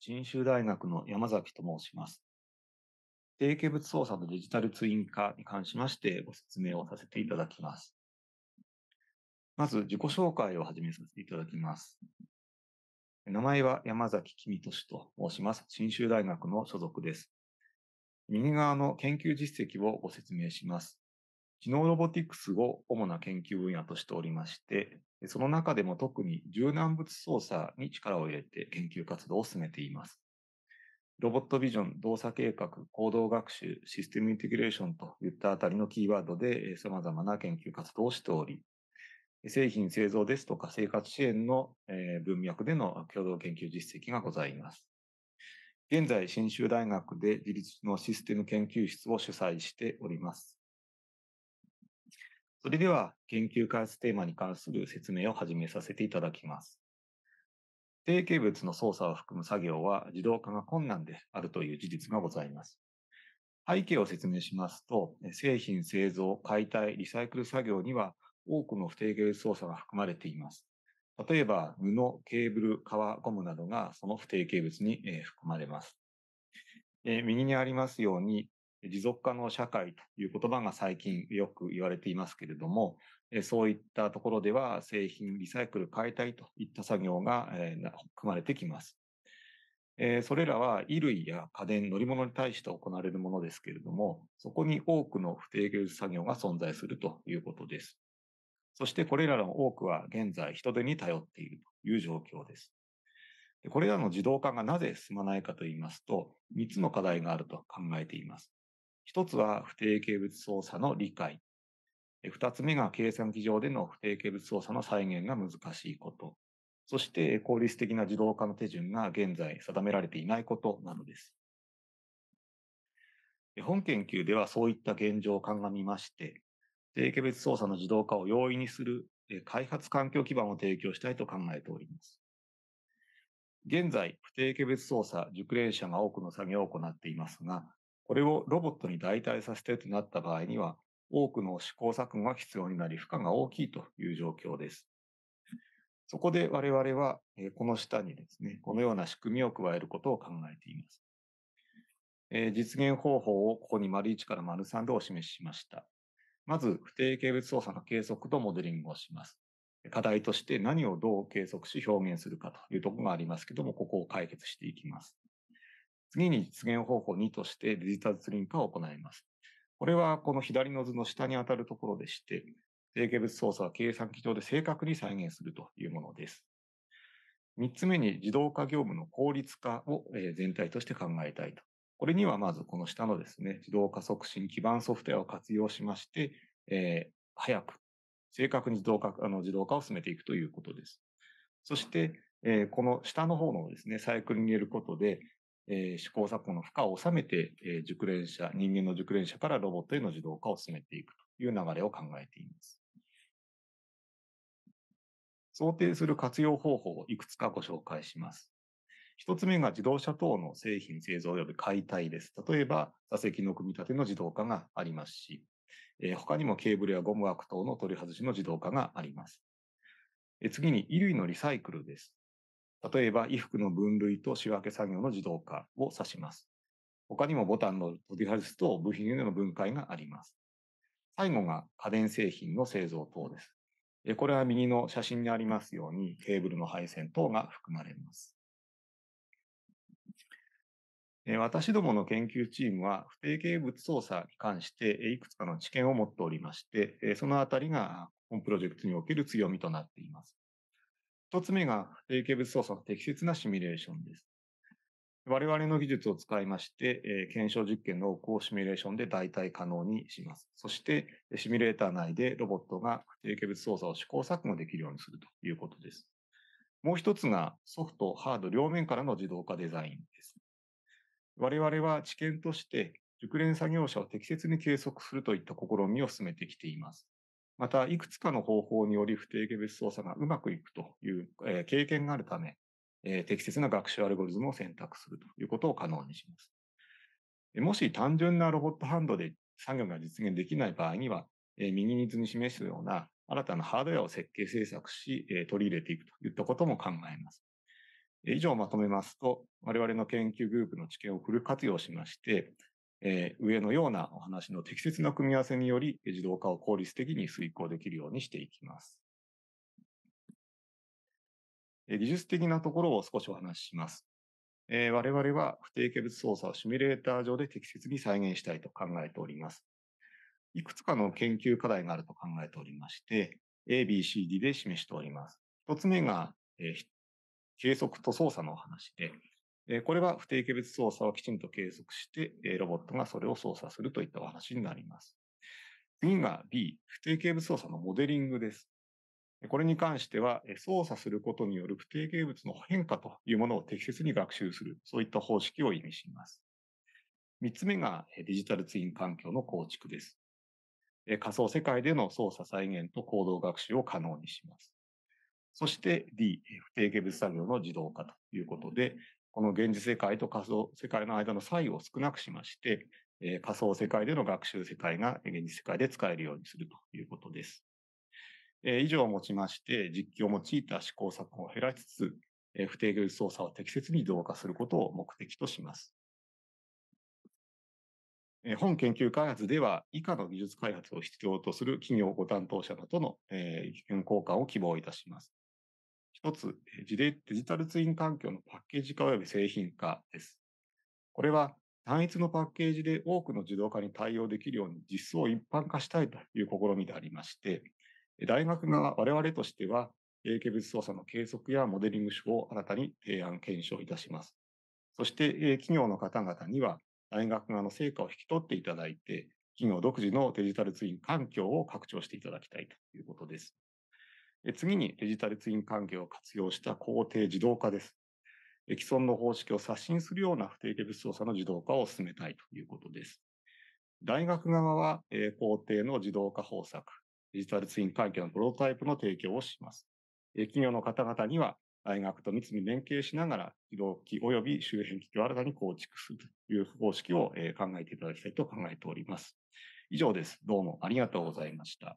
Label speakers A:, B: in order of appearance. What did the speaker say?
A: 信州大学の山崎と申します。定型物操作のデジタルツイン化に関しましてご説明をさせていただきます。まず自己紹介を始めさせていただきます。名前は山崎君俊と申します。信州大学の所属です。右側の研究実績をご説明します。知能ロボティクスを主な研究分野としておりまして、その中でも特に柔軟物操作に力を入れて研究活動を進めています。ロボットビジョン、動作計画、行動学習、システムインテグレーションといったあたりのキーワードで様々な研究活動をしており、製品製造ですとか生活支援の文脈での共同研究実績がございます。現在、新州大学で自立のシステム研究室を主催しております。それでは研究開発テーマに関する説明を始めさせていただきます。定型物の操作を含む作業は自動化が困難であるという事実がございます。背景を説明しますと、製品製造、解体、リサイクル作業には多くの不定型操作が含まれています。例えば、布、ケーブル、革、ゴムなどがその不定型物に含まれます。え右にありますように、持続可能社会という言葉が最近よく言われていますけれども、そういったところでは製品リサイクル解体といった作業が含まれてきます。それらは衣類や家電、乗り物に対して行われるものですけれども、そこに多くの不定芸作業が存在するということです。そしてこれらの多くは現在人手に頼っているという状況です。これらの自動化がなぜ進まないかと言いますと、3つの課題があると考えています。一つは不定形物操作の理解。二つ目が計算機上での不定形物操作の再現が難しいこと。そして効率的な自動化の手順が現在定められていないことなのです。本研究ではそういった現状を鑑みまして、定型別操作の自動化を容易にする開発環境基盤を提供したいと考えております。現在、不定形別操作、熟練者が多くの作業を行っていますが、これをロボットに代替させてとなった場合には、多くの試行錯誤が必要になり、負荷が大きいという状況です。そこで我々は、この下にですね、このような仕組みを加えることを考えています。え実現方法をここに丸1から丸3でお示ししました。まず、不定形物操作の計測とモデリングをします。課題として何をどう計測し表現するかというところがありますけども、ここを解決していきます。次に実現方法2としてデジタルツリン化を行います。これはこの左の図の下に当たるところでして、定型物操作は計算機上で正確に再現するというものです。3つ目に自動化業務の効率化を全体として考えたいと。これにはまずこの下のですね、自動化促進基盤ソフトウェアを活用しまして、えー、早く、正確に自動化、あの自動化を進めていくということです。そして、えー、この下の方のですね、サイクルに入れることで、えー、試行錯誤の負荷を収めて、えー、熟練者、人間の熟練者からロボットへの自動化を進めていくという流れを考えています。想定する活用方法をいくつかご紹介します。一つ目が自動車等の製品製造及び解体です。例えば、座席の組み立ての自動化がありますし、えー、他にもケーブルやゴム枠等の取り外しの自動化があります。次に衣類のリサイクルです。例えば衣服の分類と仕分け作業の自動化を指します。他にもボタンの取り外すと部品への分解があります。最後が家電製品の製造等です。これは右の写真にありますようにケーブルの配線等が含まれます。私どもの研究チームは不定形物操作に関していくつかの知見を持っておりまして、そのあたりが本プロジェクトにおける強みとなっています。一つ目が、影響物操作の適切なシミュレーションです。我々の技術を使いまして、検証実験の多くをシミュレーションで代替可能にします。そして、シミュレーター内でロボットが定形物操作を試行錯誤できるようにするということです。もう一つがソフト、ハード両面からの自動化デザインです。我々は知見として熟練作業者を適切に計測するといった試みを進めてきています。また、いくつかの方法により不定型別操作がうまくいくという、えー、経験があるため、えー、適切な学習アルゴリズムを選択するということを可能にします。もし単純なロボットハンドで作業が実現できない場合には、え右に図に示すような新たなハードウェアを設計制作し、え取り入れていくといったことも考えます。以上をまとめますと、我々の研究グループの知見をフル活用しまして、えー、上のようなお話の適切な組み合わせにより、自動化を効率的に遂行できるようにしていきます。技術的なところを少しお話しします。えー、我々は不定形物操作をシミュレーター上で適切に再現したいと考えております。いくつかの研究課題があると考えておりまして、A, B, C, D で示しております。一つ目が、えー、計測と操作の話で、えこれは不定形別操作をきちんと計測して、えロボットがそれを操作するといったお話になります。次が B、不定形物操作のモデリングです。これに関しては、操作することによる不定形物の変化というものを適切に学習する、そういった方式を意味します。3つ目がデジタルツイン環境の構築です。仮想世界での操作再現と行動学習を可能にします。そして D、不定形物作業の自動化ということで、この現実世界と仮想世界の間の差異を少なくしまして、え仮想世界での学習世界が現実世界で使えるようにするということです。え以上をもちまして、実機を用いた試行錯誤を減らしつつ、え不定義操作を適切に動加することを目的とします。え本研究開発では、以下の技術開発を必要とする企業ご担当者などの、え意見交換を希望いたします。一つ、デジタルツイン環境のパッケージ化及び製品化です。これは単一のパッケージで多くの自動化に対応できるように実装を一般化したいという試みでありまして、大学が我々としては、影響物操作の計測やモデリング手法を新たに提案検証いたします。そして、企業の方々には、大学側の成果を引き取っていただいて、企業独自のデジタルツイン環境を拡張していただきたいということです。次にデジタルツイン関係を活用した工程自動化です。既存の方式を刷新するような不定期物操作の自動化を進めたいということです。大学側は工程の自動化方策、デジタルツイン関係のプロトタイプの提供をします。企業の方々には大学と密に連携しながら、自動機及び周辺機器を新たに構築するという方式を考えていただきたいと考えております。以上です。どうもありがとうございました。